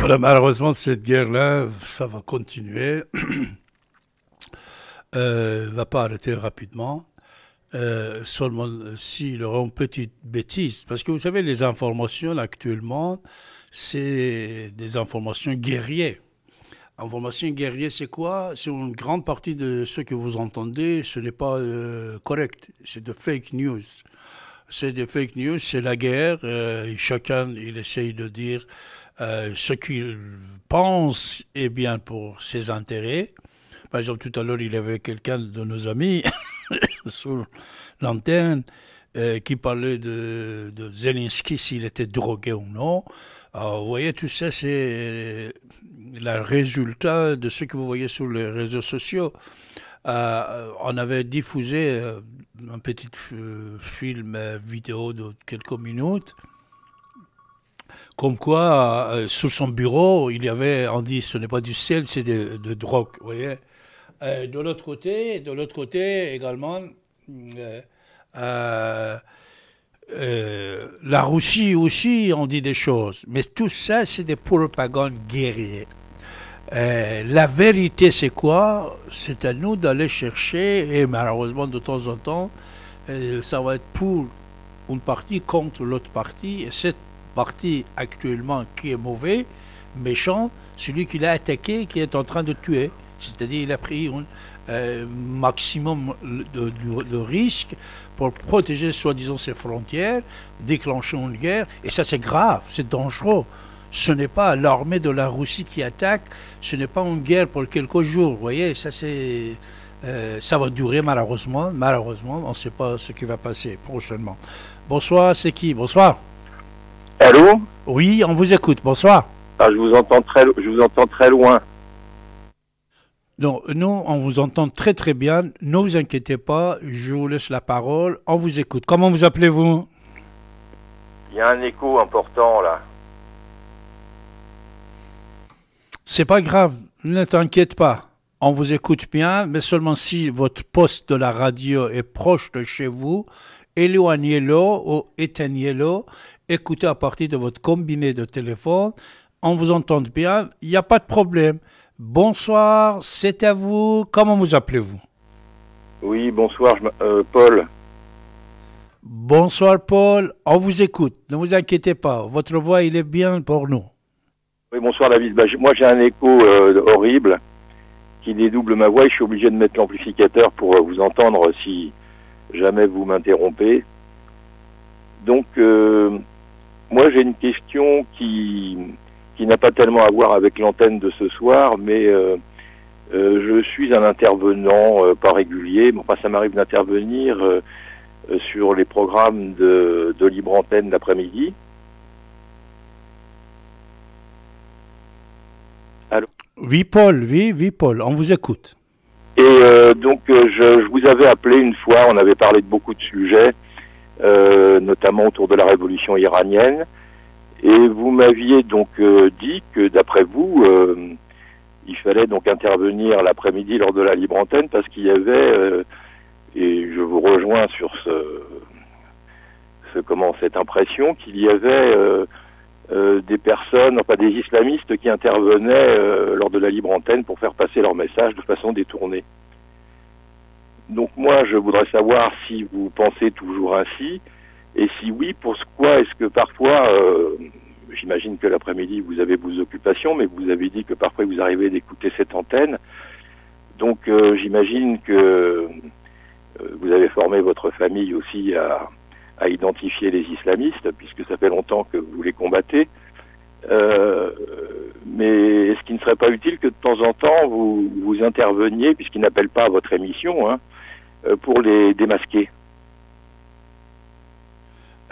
Voilà, malheureusement, cette guerre-là, ça va continuer. euh, va pas arrêter rapidement. Euh, seulement s'il aura une petite bêtise. Parce que vous savez, les informations actuellement, c'est des informations guerrières. Informations guerrières, c'est quoi C'est une grande partie de ce que vous entendez, ce n'est pas euh, correct, c'est de fake news c'est des fake news, c'est la guerre. Euh, chacun, il essaye de dire euh, ce qu'il pense est bien pour ses intérêts. Par exemple, tout à l'heure, il y avait quelqu'un de nos amis sur l'antenne euh, qui parlait de, Zelensky, s'il était drogué ou non. vous voyez, tout ça, c'est le résultat de ce que vous voyez sur les réseaux sociaux. Euh, on avait diffusé euh, un petit euh, film vidéo de quelques minutes, comme quoi, sous sur son bureau, il y avait, on dit, ce n'est pas du sel, c'est de, drogue, vous voyez. de l'autre côté, de l'autre côté également, la Russie aussi, on dit des choses. Mais tout ça, c'est des propagandes guerrières. Euh, la vérité, c'est quoi C'est à nous d'aller chercher, et malheureusement, de temps en temps, euh, ça va être pour une partie contre l'autre partie. Et cette partie actuellement qui est mauvaise, méchant, celui qui l'a attaqué, qui est en train de tuer. C'est-à-dire, il a pris un euh, maximum de, de risques pour protéger soi-disant ses frontières, déclencher une guerre. Et ça, c'est grave, c'est dangereux. Ce n'est pas l'armée de la Russie qui attaque, ce n'est pas une guerre pour quelques jours. Vous voyez, ça c'est... Euh, ça va durer malheureusement. Malheureusement, on ne sait pas ce qui va passer prochainement. Bonsoir, c'est qui Bonsoir. Allô Oui, on vous écoute. Bonsoir. Ah, je, vous entends très, je vous entends très loin. Non, nous, on vous entend très très bien. Ne vous inquiétez pas, je vous laisse la parole. On vous écoute. Comment vous appelez-vous Il y a un écho important là. C'est pas grave, ne t'inquiète pas. On vous écoute bien, mais seulement si votre poste de la radio est proche de chez vous, éloignez-le ou éteignez-le. Écoutez à partir de votre combiné de téléphone. On vous entend bien, il n'y a pas de problème. Bonsoir, c'est à vous. Comment vous appelez-vous Oui, bonsoir, euh, Paul. Bonsoir, Paul. On vous écoute. Ne vous inquiétez pas. Votre voix, il est bien pour nous bonsoir David. Bah, moi j'ai un écho euh, horrible qui dédouble ma voix et je suis obligé de mettre l'amplificateur pour euh, vous entendre si jamais vous m'interrompez. Donc euh, moi j'ai une question qui, n'a pas tellement à voir avec l'antenne de ce soir, mais je suis un intervenant pas régulier, enfin ça m'arrive d'intervenir sur les programmes de, libre antenne daprès midi Oui, Paul, oui, oui, Paul, on vous écoute. Et euh, donc, euh, je, vous avais appelé une fois, on avait parlé de beaucoup de sujets, euh, notamment autour de la révolution iranienne, et vous m'aviez donc dit que, d'après vous, il fallait donc intervenir l'après-midi lors de la libre antenne parce qu'il y avait, et je vous rejoins sur ce, ce comment cette impression qu'il y avait euh, des personnes, enfin des islamistes qui intervenaient euh, lors de la libre antenne pour faire passer leur message de façon détournée. Donc moi, je voudrais savoir si vous pensez toujours ainsi, et si oui, pourquoi est-ce que parfois, euh, j'imagine que l'après-midi, vous avez vos occupations, mais vous avez dit que parfois vous arrivez d'écouter cette antenne. Donc j'imagine que vous avez formé votre famille aussi à, à identifier les islamistes, puisque ça fait longtemps que vous les combattez. Euh, mais est-ce qu'il ne serait pas utile que de temps en temps vous, vous interveniez, puisqu'il n'appelle pas à votre émission, hein, euh, pour les démasquer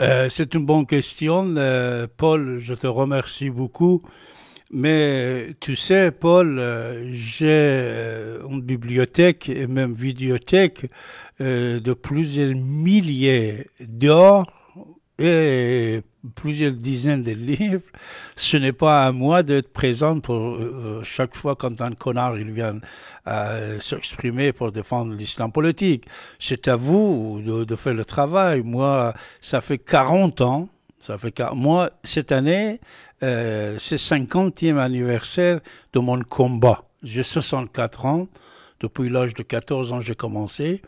euh, C'est une bonne question. Paul, je te remercie beaucoup. Mais tu sais, Paul, euh, j'ai euh, une bibliothèque et même vidéothèque euh, de plusieurs milliers d'or et plusieurs dizaines de livres. Ce n'est pas à moi d'être présent pour chaque fois quand un connard il vient s'exprimer pour défendre l'islam politique. C'est à vous de, de, faire le travail. Moi, ça fait 40 ans ça fait moi, cette année, euh, c'est 50e anniversaire de mon combat. J'ai 64 ans. Depuis l'âge de 14 ans, j'ai commencé.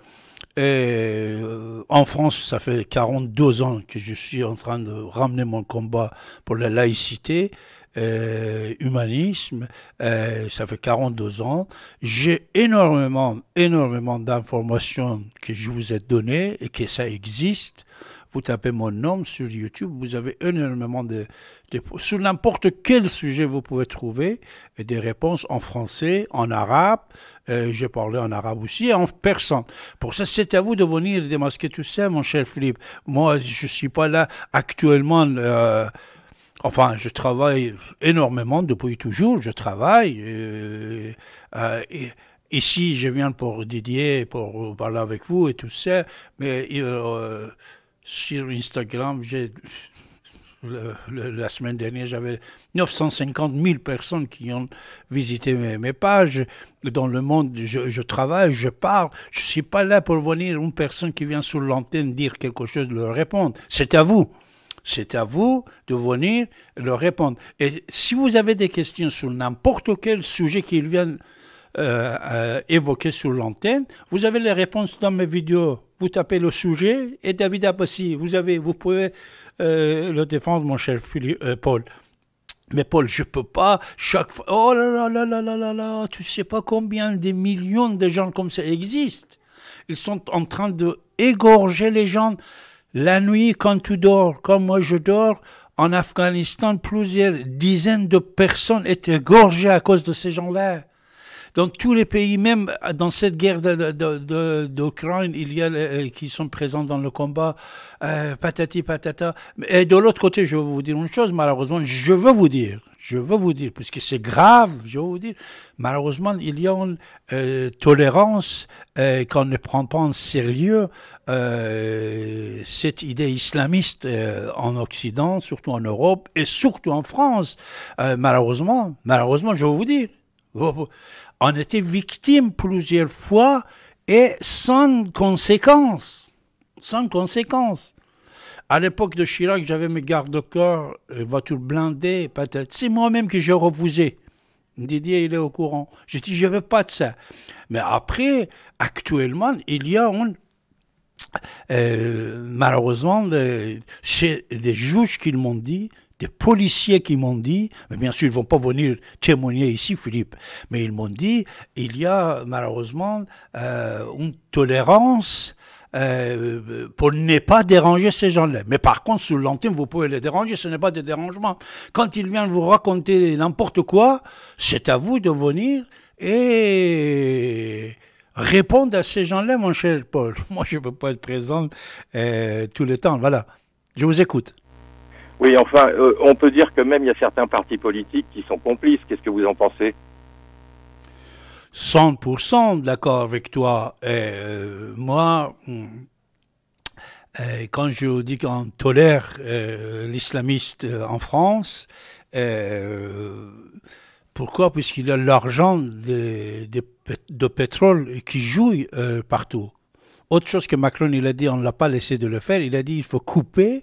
Et euh, en France, ça fait 42 ans que je suis en train de ramener mon combat pour la laïcité, euh, humanisme. Euh, ça fait 42 ans. J'ai énormément, énormément d'informations que je vous ai données et que ça existe vous tapez mon nom sur YouTube, vous avez énormément de... sur n'importe quel sujet, vous pouvez trouver euh, des réponses en français, en arabe. Euh, j'ai parlé en arabe aussi en persan. Pour ça, c'est à vous de venir démasquer tout ça, mon cher Philippe. Moi, je ne suis pas là actuellement... Euh, enfin, je travaille énormément depuis toujours, je travaille. ici, je viens pour dédier, pour parler avec vous et tout ça, mais sur Instagram, j'ai la semaine dernière, j'avais 950 000 personnes qui ont visité mes, pages. Dans le monde, je, je travaille, je parle. Je ne suis pas là pour venir une personne qui vient sur l'antenne dire quelque chose, leur répondre. C'est à vous. C'est à vous de venir leur répondre. Et si vous avez des questions sur n'importe quel sujet qu'ils viennent euh, euh, évoqué sur l'antenne. Vous avez les réponses dans mes vidéos. Vous tapez le sujet et David Abassi vous, avez, vous pouvez euh, le défendre, mon cher Paul. Mais Paul, je peux pas chaque fois. Oh là là là là là là là, tu sais pas combien des millions de gens comme ça existent. Ils sont en train de égorger les gens la nuit quand tu dors, comme moi je dors. En Afghanistan, plusieurs dizaines de personnes étaient égorgées à cause de ces gens-là. Dans tous les pays, même dans cette guerre d'Ukraine, il y a euh, qui sont présents dans le combat, euh, patati patata. Et de l'autre côté, je vais vous dire une chose, malheureusement, je veux vous dire, je veux vous dire, puisque c'est grave, je veux vous dire, malheureusement, il y a une euh, tolérance qu'on ne prend pas en sérieux cette idée islamiste en Occident, surtout en Europe et surtout en France. malheureusement, malheureusement, je veux vous dire on était victime plusieurs fois et sans conséquence. Sans conséquence. À l'époque de Chirac, j'avais mes gardes-corps, euh, voitures blindées, peut-être. C'est moi-même que j'ai refusé. Didier, il est au courant. J'ai dit, je ne veux pas de ça. Mais après, actuellement, il y a euh, malheureusement, des juges qui m'ont dit des policiers qui m'ont dit, mais bien sûr, ils ne vont pas venir témoigner ici, Philippe, mais ils m'ont dit, il y a malheureusement euh, une tolérance euh, pour ne pas déranger ces gens-là. Mais par contre, sous l'antenne, vous pouvez les déranger, ce n'est pas des dérangements. Quand ils viennent vous raconter n'importe quoi, c'est à vous de venir et répondre à ces gens-là, mon cher Paul. Moi, je ne peux pas être présent euh, tout le temps. Voilà. Je vous écoute. Oui, enfin, euh, on peut dire que même il y a certains partis politiques qui sont complices. Qu'est-ce que vous en pensez 100% d'accord avec toi. Euh, moi, hmm, quand je dis qu'on tolère euh, l'islamiste en France, pourquoi Puisqu'il a l'argent de, de, pétrole qui joue partout. Autre chose que Macron, il a dit, on ne l'a pas laissé de le faire, il a dit il faut couper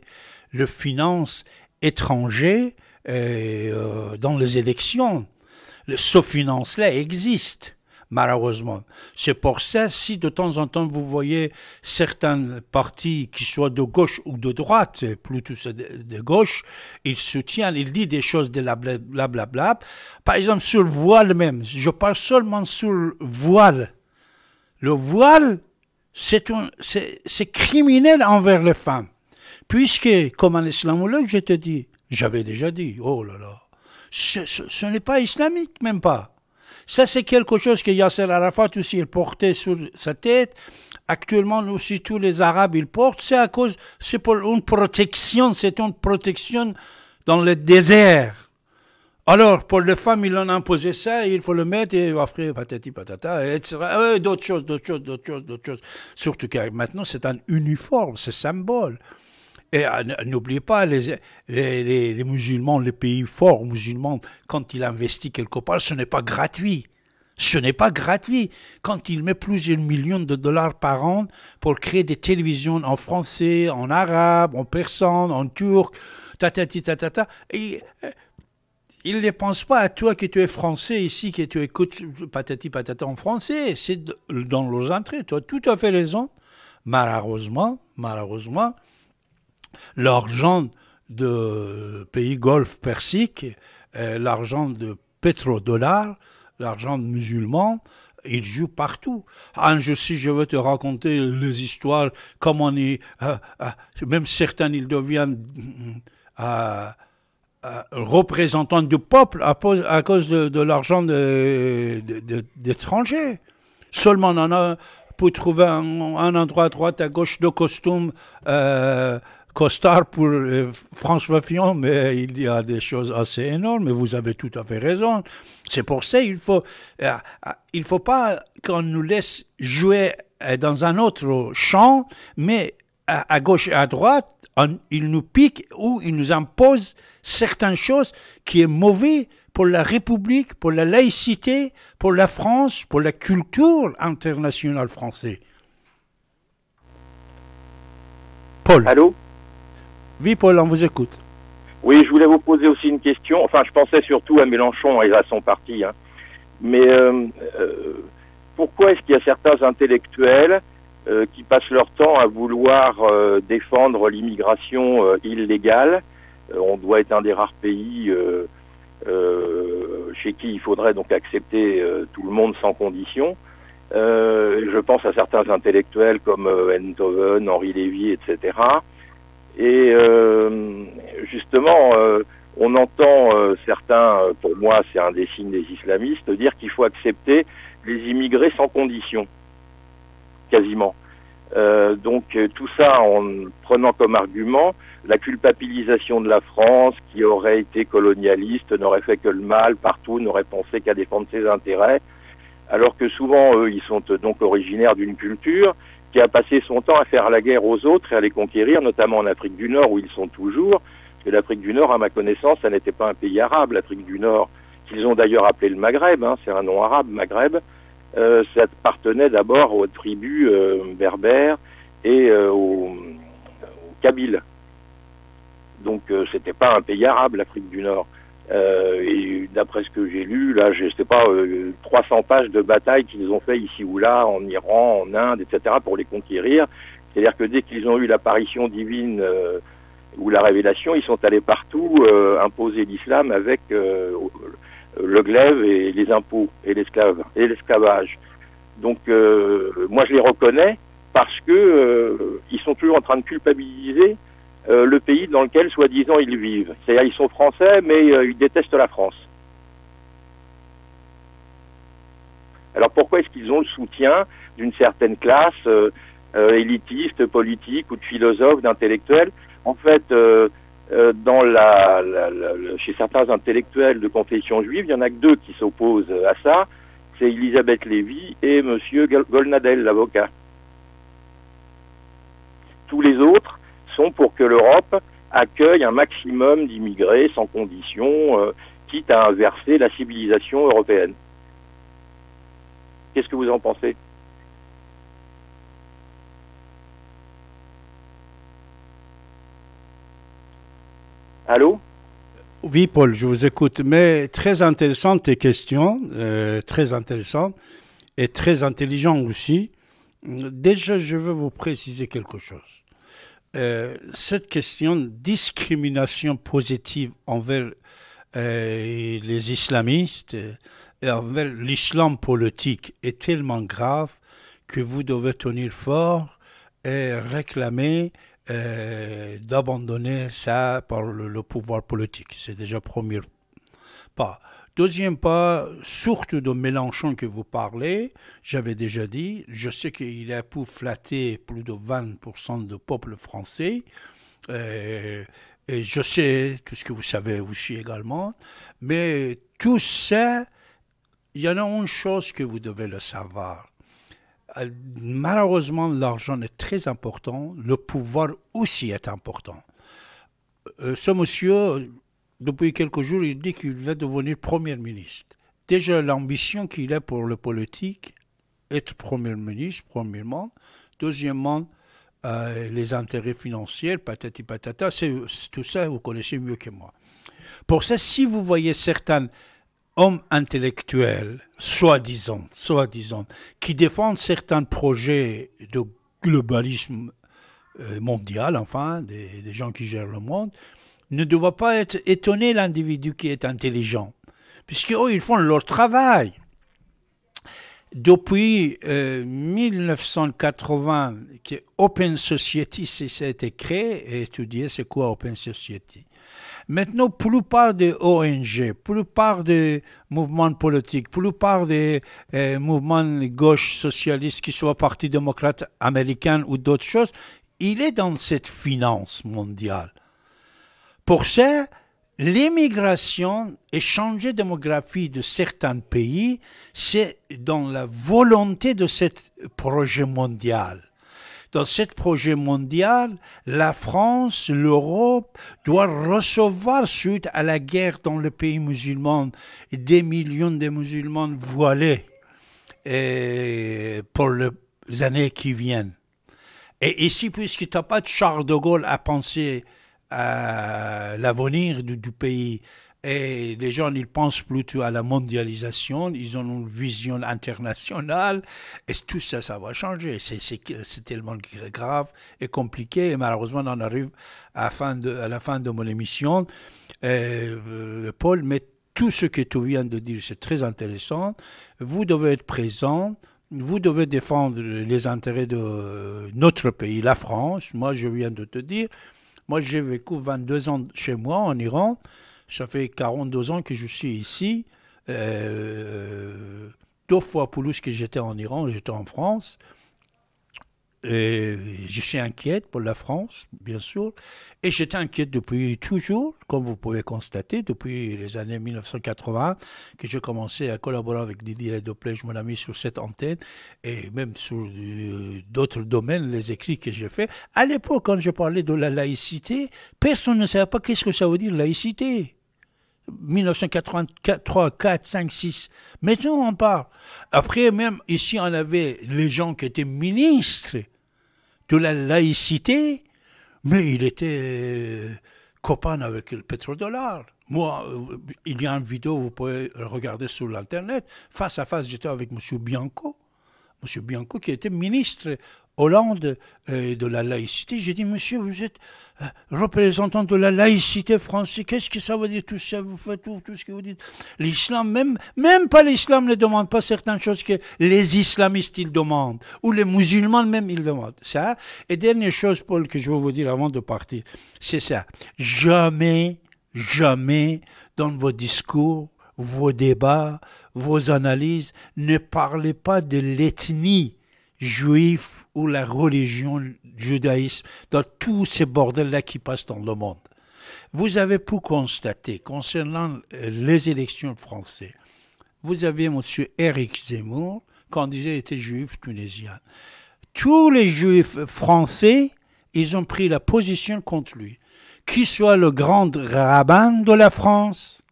le finance étrangers euh, euh, dans les élections. Ce financement là existe, malheureusement. C'est pour ça, si de temps en temps vous voyez certains partis qui soient de gauche ou de droite, plutôt de gauche, ils soutiennent, ils disent des choses de la blablabla. Par exemple, sur le voile même, je parle seulement sur le voile. Le voile, c'est criminel envers les femmes. Puisque, comme un islamologue, je te dis, j'avais déjà dit, oh là là, ce, n'est pas islamique, même pas. Ça, c'est quelque chose que Yasser Arafat aussi il portait sur sa tête. Actuellement, aussi, tous les Arabes, ils portent. C'est à cause, c'est pour une protection, c'est une protection dans le désert. Alors, pour les femmes, ils ont imposé ça, il faut le mettre, et après, patati patata, etc. Euh, d'autres choses, d'autres choses, d'autres choses, d'autres choses. Surtout que maintenant, c'est un uniforme, c'est symbole. Et ah, n'oubliez pas, les, musulmans, les pays forts musulmans, quand ils investissent quelque part, ce n'est pas gratuit. Ce n'est pas gratuit. Quand ils mettent plusieurs millions de dollars par an pour créer des télévisions en français, en arabe, en persan, en turc, ta ta ta ta ta, euh, ils ne pensent pas à toi qui tu es français ici, que tu écoutes patati patata en français. C'est dans leurs entrées. Tu as tout à fait raison. Malheureusement, malheureusement, l'argent de pays golfe persique, euh, l'argent de pétrodollar, l'argent musulman, il joue partout. Ah, je, si je veux te raconter les histoires, comme on est, euh, euh, même certains, ils deviennent représentants du peuple à, à cause de, l'argent d'étrangers. Seulement, on en a pour trouver un, endroit à droite, à gauche, de costumes costard pour euh, François Fillon, mais il y a des choses assez énormes, et vous avez tout à fait raison. C'est pour ça qu'il faut, euh, euh, il faut pas qu'on nous laisse jouer dans un autre champ, mais à, gauche et à droite, on, il nous pique ou il nous impose certaines choses qui est mauvais pour la République, pour la laïcité, pour la France, pour la culture internationale française. Paul. Allô oui, Paul, on vous écoute. Oui, je voulais vous poser aussi une question. Enfin, je pensais surtout à Mélenchon et à son parti. Hein. Mais euh, euh, pourquoi est-ce qu'il y a certains intellectuels euh, qui passent leur temps à vouloir défendre l'immigration illégale On doit être un des rares pays chez qui il faudrait donc accepter tout le monde sans condition. je pense à certains intellectuels comme Enthoven, Henri Lévy, etc et euh, justement, euh, on entend euh, certains, pour moi c'est un des signes des islamistes, dire qu'il faut accepter les immigrés sans condition, quasiment. donc tout ça en prenant comme argument la culpabilisation de la France qui aurait été colonialiste, n'aurait fait que le mal partout, n'aurait pensé qu'à défendre ses intérêts, alors que souvent eux ils sont donc originaires d'une culture qui a passé son temps à faire la guerre aux autres et à les conquérir, notamment en Afrique du Nord où ils sont toujours. Et l'Afrique du Nord, à ma connaissance, ça n'était pas un pays arabe, l'Afrique du Nord, qu'ils ont d'ailleurs appelé le Maghreb, hein, c'est un nom arabe, Maghreb. Euh, ça appartenait d'abord aux tribus euh, berbères et euh, aux, aux, Kabyles. Donc c'était pas un pays arabe, l'Afrique du Nord. Euh, et d'après ce que j'ai lu, là, je sais pas, 300 euh, pages de batailles qu'ils ont fait ici ou là, en Iran, en Inde, etc., pour les conquérir. C'est-à-dire que dès qu'ils ont eu l'apparition divine euh, ou la révélation, ils sont allés partout imposer l'islam avec le glaive et les impôts et et l'esclavage. Donc, moi, je les reconnais parce que ils sont toujours en train de culpabiliser euh, le pays dans lequel, soi-disant, ils vivent. C'est-à-dire, ils sont français, mais euh, ils détestent la France. Alors pourquoi est-ce qu'ils ont le soutien d'une certaine classe euh, élitiste, politique ou de philosophes, d'intellectuels En fait, dans la, chez certains intellectuels de confession juive, il n'y en a que deux qui s'opposent à ça. C'est Elisabeth Lévy et M. Golnadel, l'avocat. Tous les autres pour que l'Europe accueille un maximum d'immigrés sans condition, euh, quitte à inverser la civilisation européenne. Qu'est-ce que vous en pensez Allô Oui, Paul, je vous écoute. Mais très intéressante tes questions, euh, très intéressantes et très intelligent aussi. Déjà, je veux vous préciser quelque chose. Euh, cette question de discrimination positive envers euh, les islamistes et euh, envers l'islam politique est tellement grave que vous devez tenir fort et réclamer d'abandonner ça par le, le pouvoir politique. C'est déjà premier pas. Deuxième pas, surtout de Mélenchon que vous parlez, j'avais déjà dit, je sais qu'il a pour flatter plus de 20% du peuple français. Euh, et, je sais tout ce que vous savez aussi également. Mais tout ça, il y en a une chose que vous devez le savoir. Euh, malheureusement, l'argent est très important, le pouvoir aussi est important. Euh, ce monsieur, depuis quelques jours, il dit qu'il va devenir Premier ministre. Déjà, l'ambition qu'il a pour le politique, être Premier ministre, premièrement. Deuxièmement, euh, les intérêts financiers, patati patata, c'est, tout ça, vous connaissez mieux que moi. Pour ça, si vous voyez certains hommes intellectuels, soi-disant, soi-disant, qui défendent certains projets de globalisme euh, mondial, enfin, des gens qui gèrent le monde, ne doit pas être étonné l'individu qui est intelligent, puisque oh, ils font leur travail. Depuis 1980, euh, que Open Society s'est créé et étudié c'est quoi Open Society. Maintenant, plupart des ONG, plupart des mouvements politiques, plupart des euh, mouvements gauche socialistes, qu'ils soient parti démocrate américain ou d'autres choses, il est dans cette finance mondiale. Pour ça, l'immigration et changer démographie de certains pays, c'est dans la volonté de ce projet mondial. Dans ce projet mondial, la France, l'Europe doit recevoir, suite à la guerre dans le pays musulman, des millions de musulmans voilés et eh, pour les années qui viennent. Et ici, puisque tu n'as pas de Charles de Gaulle à penser à l'avenir du, pays. Et les gens, ils pensent plutôt à la mondialisation, ils ont une vision internationale, et tout ça, ça va changer. C'est tellement grave et compliqué, et malheureusement, on arrive à la fin de, à la fin de mon émission. Euh, Paul, mais tout ce que tu viens de dire, c'est très intéressant. Vous devez être présent, vous devez défendre les intérêts de euh, notre pays, la France. Moi, je viens de te dire, moi, j'ai vécu 22 ans chez moi en Iran. Ça fait 42 ans que je suis ici. Euh, deux fois plus que j'étais en Iran, j'étais en France. Et je suis inquiète pour la France, bien sûr, et j'étais inquiète depuis toujours, comme vous pouvez constater, depuis les années 1980, que j'ai commencé à collaborer avec Didier Doplège, mon ami, sur cette antenne, et même sur euh, d'autres domaines, les écrits que j'ai faits. À l'époque, quand je parlais de la laïcité, personne ne savait pas qu'est-ce que ça veut dire laïcité. 1983, 4, 5, 6. Maintenant, on parle. Après, même ici, on avait les gens qui étaient ministres de la laïcité, mais ils étaient euh, copains avec le pétrodollar. Moi, euh, il y a une vidéo, vous pouvez regarder sur l'Internet. Face à face, j'étais avec M. Bianco. M. Bianco, qui était ministre Hollande euh, et de la laïcité. J'ai dit, monsieur, vous êtes euh, représentant de la laïcité française. Qu'est-ce que ça veut dire tout ça Vous faites tout, ce que vous dites. L'islam, même, même pas l'islam ne demande pas certaines choses que les islamistes ils demandent, ou les musulmans même ils demandent. Ça. Et dernière chose, Paul, que je veux vous dire avant de partir, c'est ça. Jamais, jamais dans vos discours, vos débats, vos analyses, ne parlez pas de l'ethnie juif ou la religion judaïsme, dans tous ces bordels-là qui passent dans le monde. Vous avez pu constater, concernant euh, les élections françaises, vous avez M. Eric Zemmour, quand il était juif tunisien. Tous les juifs français, ils ont pris la position contre lui. Qu'il soit le grand rabbin de la France,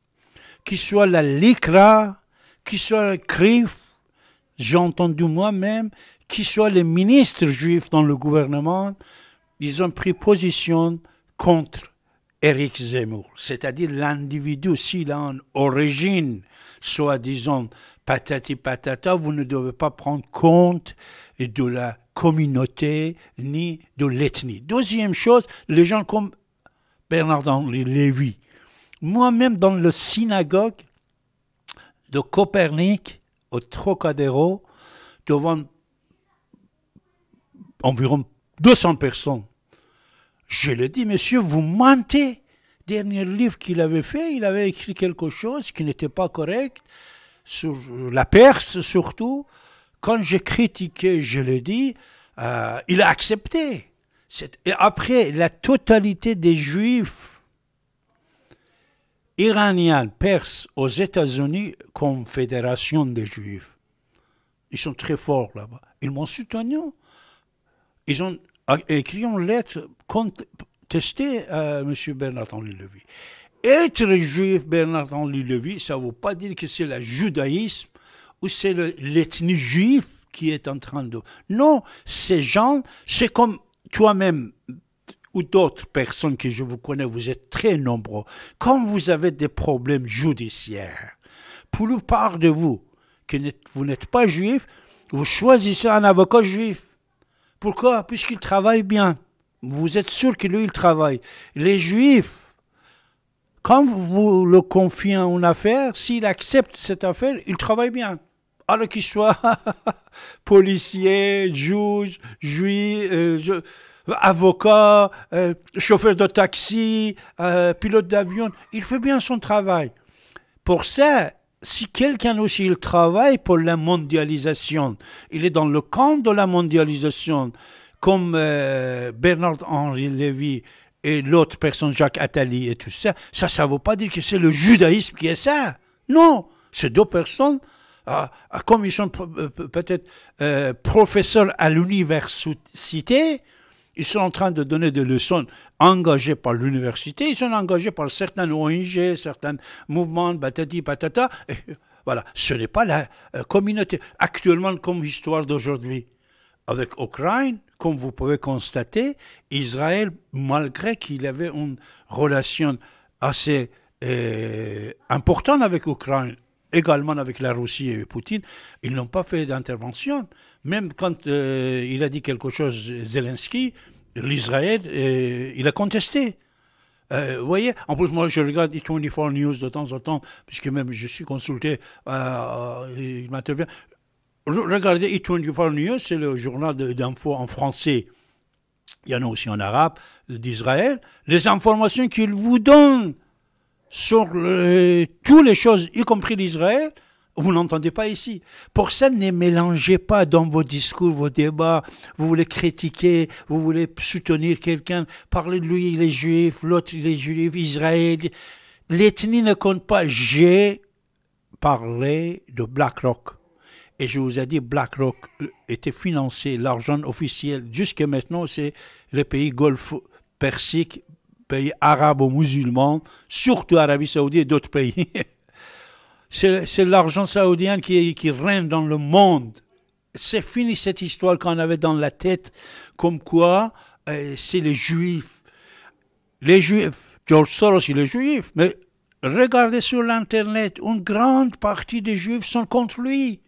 qu'il soit la Likra, qu'il soit le CRIF, j'ai entendu moi-même qui soient les ministres juifs dans le gouvernement, ils ont pris position contre eric Zemmour, c'est-à-dire l'individu, s'il a une origine, soi-disant patati patata, vous ne devez pas prendre compte de la communauté ni de l'ethnie. Deuxième chose, les gens comme Bernard-Henri Lévy. Moi-même, dans le synagogue de Copernic, au Trocadéro, devant environ 200 personnes. Je le dis, monsieur, vous mentez. Dernier livre qu'il avait fait, il avait écrit quelque chose qui n'était pas correct, sur la Perse surtout. Quand j'ai critiqué, je le dit, euh, il a accepté. Et après, la totalité des juifs iraniens, perses, aux États-Unis, Confédération des juifs, ils sont très forts là-bas. Ils m'ont soutenu ils ont écrit une lettre contestée à M. Bernard-Henri Être juif, Bernard-Henri ça ne veut pas dire que c'est le judaïsme ou c'est l'ethnie juive qui est en train de... Non, ces gens, c'est comme toi-même ou d'autres personnes que je vous connais, vous êtes très nombreux. Quand vous avez des problèmes judiciaires, pour la part de vous, que vous n'êtes pas juif, vous choisissez un avocat juif. Pourquoi Puisqu'il travaille bien. Vous êtes sûr qu'il lui, il travaille. Les Juifs, quand vous le confiez à une affaire, s'il accepte cette affaire, il travaille bien. Alors qu'il soit policier, juge, juif, euh, avocat, euh, chauffeur de taxi, euh, pilote d'avion, il fait bien son travail. Pour ça, si quelqu'un aussi il travaille pour la mondialisation, il est dans le camp de la mondialisation, comme euh, Bernard-Henri Lévy et l'autre personne, Jacques Attali et tout ça, ça, ça ne veut pas dire que c'est le judaïsme qui est ça. Non, ces deux personnes, ah, ah, comme ils sont euh, peut-être euh, professeurs à l'université, ils sont en train de donner des leçons engagées par l'université, ils sont engagés par certains ONG, certains mouvements, patati patata. voilà, ce n'est pas la euh, communauté. Actuellement, comme histoire d'aujourd'hui, avec Ukraine, comme vous pouvez constater, Israël, malgré qu'il avait une relation assez euh, importante avec Ukraine, également avec la Russie et Poutine, ils n'ont pas fait d'intervention. Même quand euh, il a dit quelque chose, Zelensky, l'Israël, euh, il a contesté. Euh, vous voyez, en plus, moi, je regarde E24 News de temps en temps, puisque même je suis consulté, il m'intervient. Regardez E24 News, c'est le journal d'info en français. Il y en a aussi en arabe, d'Israël. Les informations qu'ils vous donnent sur le, toutes les choses, y compris l'Israël, vous n'entendez pas ici. Pour ça, ne mélangez pas dans vos discours, vos débats. Vous voulez critiquer, vous voulez soutenir quelqu'un, parler de lui, il est juif, l'autre, il est juif, Israël. L'ethnie ne compte pas. J'ai parlé de BlackRock. Et je vous ai dit, BlackRock euh, était financé, l'argent officiel, jusque maintenant, c'est le pays golfe persique pays arabes ou musulmans surtout Arabie saoudite et d'autres pays. c'est l'argent saoudien qui, règne dans le monde. C'est fini cette histoire qu'on avait dans la tête, comme quoi euh, c'est les juifs. Les juifs, George Soros, il est juif, mais regardez sur l'Internet, une grande partie des juifs sont contre lui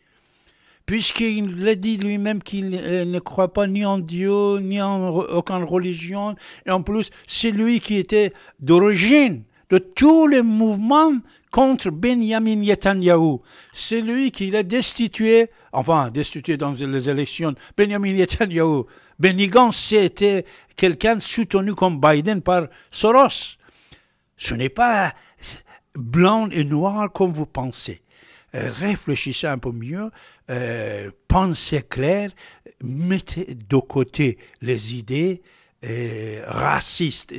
puisqu'il l'a dit lui-même qu'il euh, ne croit pas ni en Dieu, ni en aucune religion. Et en plus, c'est lui qui était d'origine de tous les mouvements contre Benjamin Netanyahu. C'est lui qui l'a destitué, enfin, destitué dans les élections, Benjamin Netanyahu. Benny c'était quelqu'un soutenu comme Biden par Soros. Ce n'est pas blanc et noir comme vous pensez. Euh, réfléchissez un peu mieux, euh, pensez clair, mettez de côté les idées euh, racistes.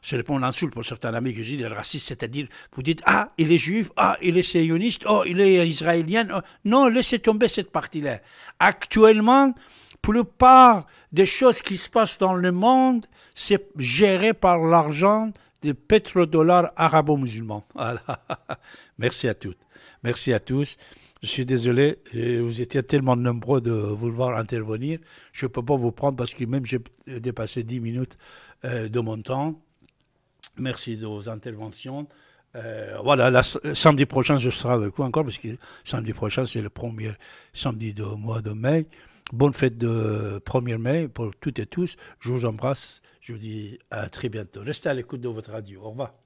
ce n'est pas une insulte pour certains amis que je dis des racistes, c'est-à-dire vous dites ah il est juif, ah il est sioniste, oh il est israélien. Oh. Non, laissez tomber cette partie-là. Actuellement, plupart des choses qui se passent dans le monde, c'est géré par l'argent des pétrodollars arabo-musulmans. Merci à toutes. Merci à tous. Je suis désolé, euh, vous étiez tellement nombreux de vouloir intervenir. Je ne peux pas vous prendre parce que même j'ai dépassé 10 minutes euh, de mon temps. Merci de vos interventions. Euh, voilà, la, samedi prochain, je serai avec vous encore parce que samedi prochain, c'est le premier samedi du mois de mai. Bonne fête de 1er mai pour toutes et tous. Je vous embrasse. Je vous dis à très bientôt. Restez à l'écoute de votre radio. Au revoir.